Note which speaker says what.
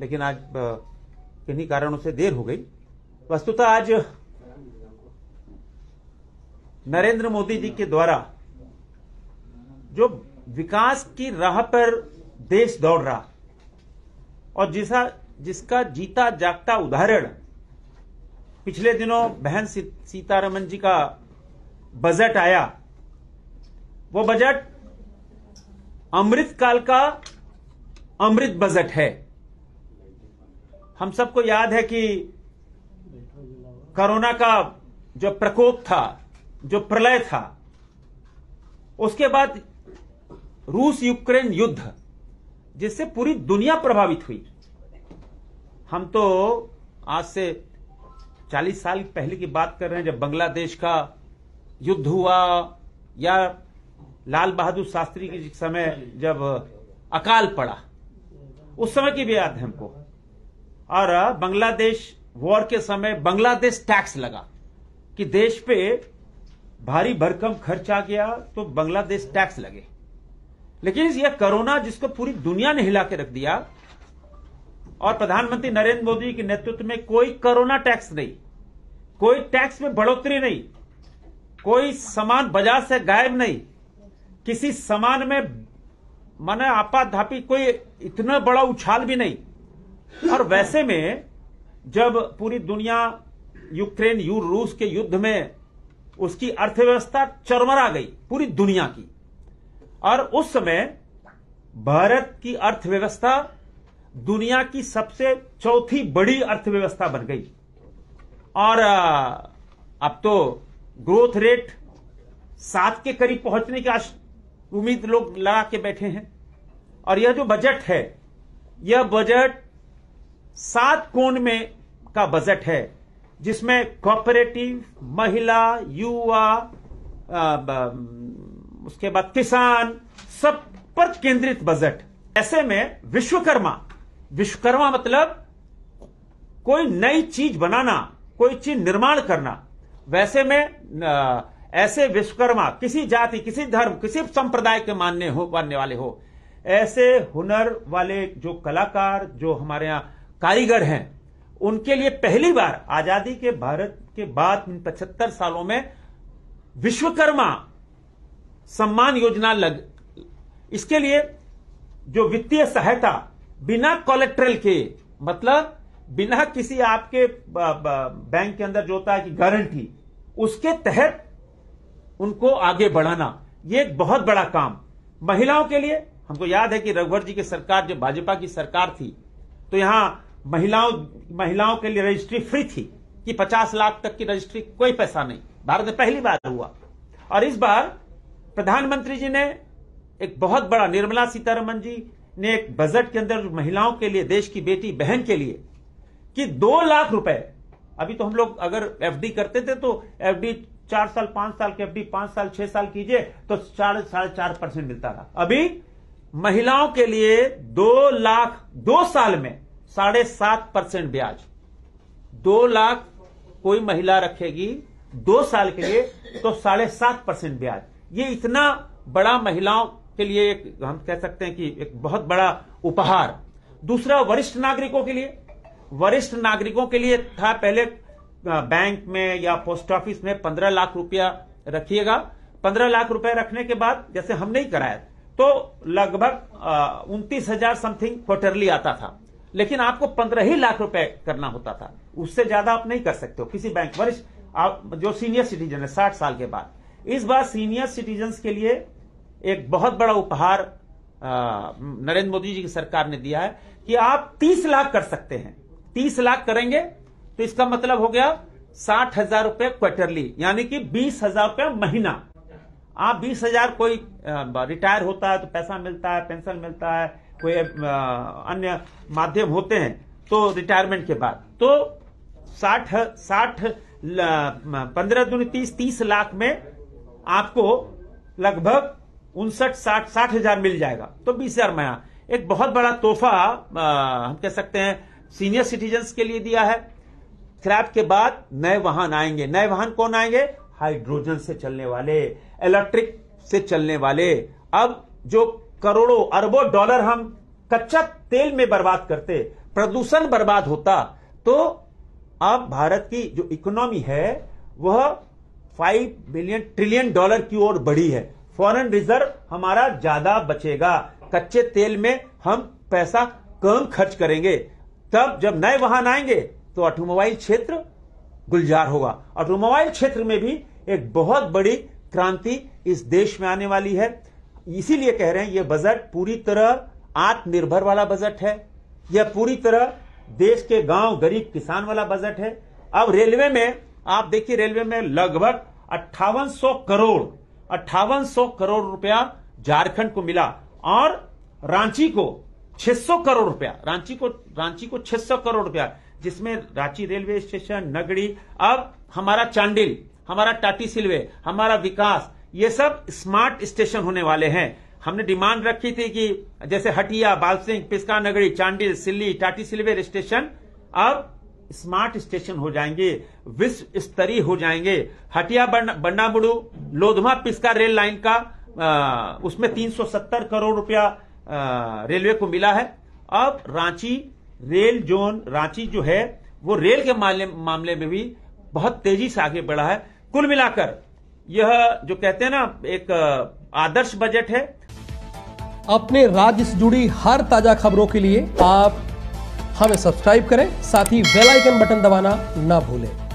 Speaker 1: लेकिन आज किन्हीं कारणों से देर हो गई वस्तुतः आज नरेंद्र मोदी जी के द्वारा जो विकास की राह पर देश दौड़ रहा और जिसा जिसका जीता जागता उदाहरण पिछले दिनों बहन सीतारमन जी का बजट आया वो बजट अमृत काल का अमृत बजट है हम सबको याद है कि कोरोना का जो प्रकोप था जो प्रलय था उसके बाद रूस यूक्रेन युद्ध जिससे पूरी दुनिया प्रभावित हुई हम तो आज से 40 साल पहले की बात कर रहे हैं जब बांग्लादेश का युद्ध हुआ या लाल बहादुर शास्त्री के समय जब अकाल पड़ा उस समय की भी याद है हमको और बांग्लादेश वॉर के समय बांग्लादेश टैक्स लगा कि देश पे भारी भरकम खर्च आ गया तो बांग्लादेश टैक्स लगे लेकिन यह कोरोना जिसको पूरी दुनिया ने हिला के रख दिया और प्रधानमंत्री नरेंद्र मोदी के नेतृत्व में कोई कोरोना टैक्स नहीं कोई टैक्स में बढ़ोतरी नहीं कोई सामान बाजार से गायब नहीं किसी सामान में माने आपाधापी कोई इतना बड़ा उछाल भी नहीं और वैसे में जब पूरी दुनिया यूक्रेन यू रूस के युद्ध में उसकी अर्थव्यवस्था चरमरा गई पूरी दुनिया की और उस समय भारत की अर्थव्यवस्था दुनिया की सबसे चौथी बड़ी अर्थव्यवस्था बन गई और अब तो ग्रोथ रेट सात के करीब पहुंचने की उम्मीद लोग लगा के बैठे हैं और यह जो बजट है यह बजट सात कोण में का बजट है जिसमें कॉपरेटिव महिला युवा उसके बाद किसान सब पर केंद्रित बजट ऐसे में विश्वकर्मा विश्वकर्मा मतलब कोई नई चीज बनाना कोई चीज निर्माण करना वैसे में आ, ऐसे विश्वकर्मा किसी जाति किसी धर्म किसी संप्रदाय के मानने हो मानने वाले हो ऐसे हुनर वाले जो कलाकार जो हमारे यहां कारीगर हैं उनके लिए पहली बार आजादी के भारत के बाद इन पचहत्तर सालों में विश्वकर्मा सम्मान योजना लग इसके लिए जो वित्तीय सहायता बिना कॉलेक्ट्रल के मतलब बिना किसी आपके बैंक के अंदर जो होता है कि गारंटी उसके तहत उनको आगे बढ़ाना यह एक बहुत बड़ा काम महिलाओं के लिए हमको याद है कि रघुवर जी की सरकार जो भाजपा की सरकार थी तो यहां महिलाओं महिलाओं के लिए रजिस्ट्री फ्री थी कि 50 लाख तक की रजिस्ट्री कोई पैसा नहीं भारत में पहली बार हुआ और इस बार प्रधानमंत्री जी ने एक बहुत बड़ा निर्मला सीतारमन जी ने एक बजट के अंदर महिलाओं के लिए देश की बेटी बहन के लिए कि दो लाख रुपए अभी तो हम लोग अगर एफडी करते थे तो एफडी चार साल पांच साल की एफडी पांच साल छह साल कीजिए तो चार साढ़े चार परसेंट मिलता था अभी महिलाओं के लिए दो लाख दो साल में साढ़े सात परसेंट ब्याज दो लाख कोई महिला रखेगी दो साल के लिए तो साढ़े सात परसेंट ब्याज ये इतना बड़ा महिलाओं के लिए एक हम कह सकते हैं कि एक बहुत बड़ा उपहार दूसरा वरिष्ठ नागरिकों के लिए वरिष्ठ नागरिकों के लिए था पहले बैंक में या पोस्ट ऑफिस में पंद्रह लाख रुपया रखिएगा पंद्रह लाख रुपए रखने के बाद जैसे हम नहीं कराया तो लगभग उनतीस हजार समथिंग क्वार्टरली आता था लेकिन आपको पंद्रह ही लाख रुपए करना होता था उससे ज्यादा आप नहीं कर सकते हो किसी बैंक वरिष्ठ आप जो सीनियर सिटीजन है साठ साल के बाद इस बार सीनियर सिटीजन के लिए एक बहुत बड़ा उपहार नरेंद्र मोदी जी की सरकार ने दिया है कि आप तीस लाख कर सकते हैं तीस लाख करेंगे तो इसका मतलब हो गया साठ हजार रुपये क्वार्टरली यानी कि बीस हजार रुपये महीना आप बीस हजार कोई रिटायर होता है तो पैसा मिलता है पेंशन मिलता है कोई अन्य माध्यम होते हैं तो रिटायरमेंट के बाद तो साठ साठ पंद्रह दूनी तीस तीस लाख में आपको लगभग उनसठ साठ साठ हजार मिल जाएगा तो बीस हजार माया एक बहुत बड़ा तोहफा हम कह सकते हैं सीनियर सिटीजन्स के लिए दिया है क्रैप के बाद नए वाहन आएंगे नए वाहन कौन आएंगे हाइड्रोजन से चलने वाले इलेक्ट्रिक से चलने वाले अब जो करोड़ों अरबों डॉलर हम कच्चा तेल में बर्बाद करते प्रदूषण बर्बाद होता तो अब भारत की जो इकोनॉमी है वह फाइव बिलियन ट्रिलियन डॉलर की ओर बढ़ी है फॉरेन रिजर्व हमारा ज्यादा बचेगा कच्चे तेल में हम पैसा कम खर्च करेंगे तब जब नए वाहन आएंगे तो ऑटोमोबाइल क्षेत्र गुलजार होगा ऑटोमोबाइल क्षेत्र में भी एक बहुत बड़ी क्रांति इस देश में आने वाली है इसीलिए कह रहे हैं यह बजट पूरी तरह आत्मनिर्भर वाला बजट है यह पूरी तरह देश के गांव गरीब किसान वाला बजट है अब रेलवे में आप देखिए रेलवे में लगभग अट्ठावन करोड़ अट्ठावन करोड़ रुपया झारखंड को मिला और रांची को 600 करोड़ रुपया रांची को रांची को 600 करोड़ रुपया जिसमें रांची रेलवे स्टेशन नगड़ी अब हमारा चांडिल हमारा टाटी सिलवे हमारा विकास ये सब स्मार्ट स्टेशन होने वाले हैं हमने डिमांड रखी थी कि जैसे हटिया बालसिंह पिस्का नगरी चांडिल सिल्ली टाटी सिल्वेर स्टेशन अब स्मार्ट स्टेशन हो जाएंगे विश्व स्तरीय हो जाएंगे हटिया बन्नाबुड़ू लोधमा पिस्का रेल लाइन का आ, उसमें 370 करोड़ रुपया रेलवे को मिला है अब रांची रेल जोन रांची जो है वो रेल के मामले में भी बहुत तेजी से आगे बढ़ा है कुल मिलाकर यह जो कहते हैं ना एक आदर्श बजट है अपने राज्य से जुड़ी हर ताजा खबरों के लिए आप हमें सब्सक्राइब करें साथ ही बेल आइकन बटन दबाना ना भूलें